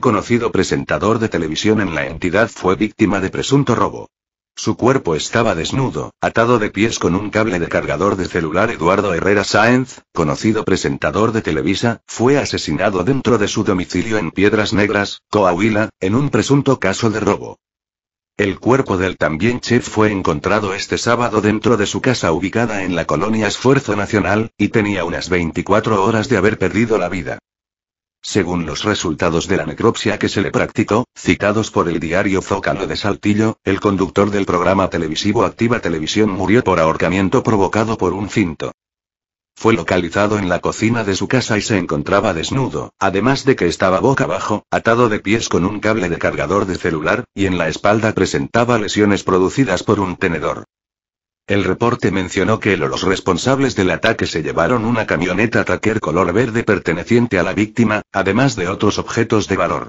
conocido presentador de televisión en la entidad fue víctima de presunto robo. Su cuerpo estaba desnudo, atado de pies con un cable de cargador de celular. Eduardo Herrera Sáenz, conocido presentador de Televisa, fue asesinado dentro de su domicilio en Piedras Negras, Coahuila, en un presunto caso de robo. El cuerpo del también chef fue encontrado este sábado dentro de su casa ubicada en la colonia Esfuerzo Nacional, y tenía unas 24 horas de haber perdido la vida. Según los resultados de la necropsia que se le practicó, citados por el diario Zócalo de Saltillo, el conductor del programa televisivo Activa Televisión murió por ahorcamiento provocado por un cinto. Fue localizado en la cocina de su casa y se encontraba desnudo, además de que estaba boca abajo, atado de pies con un cable de cargador de celular, y en la espalda presentaba lesiones producidas por un tenedor. El reporte mencionó que los responsables del ataque se llevaron una camioneta Tracker color verde perteneciente a la víctima, además de otros objetos de valor.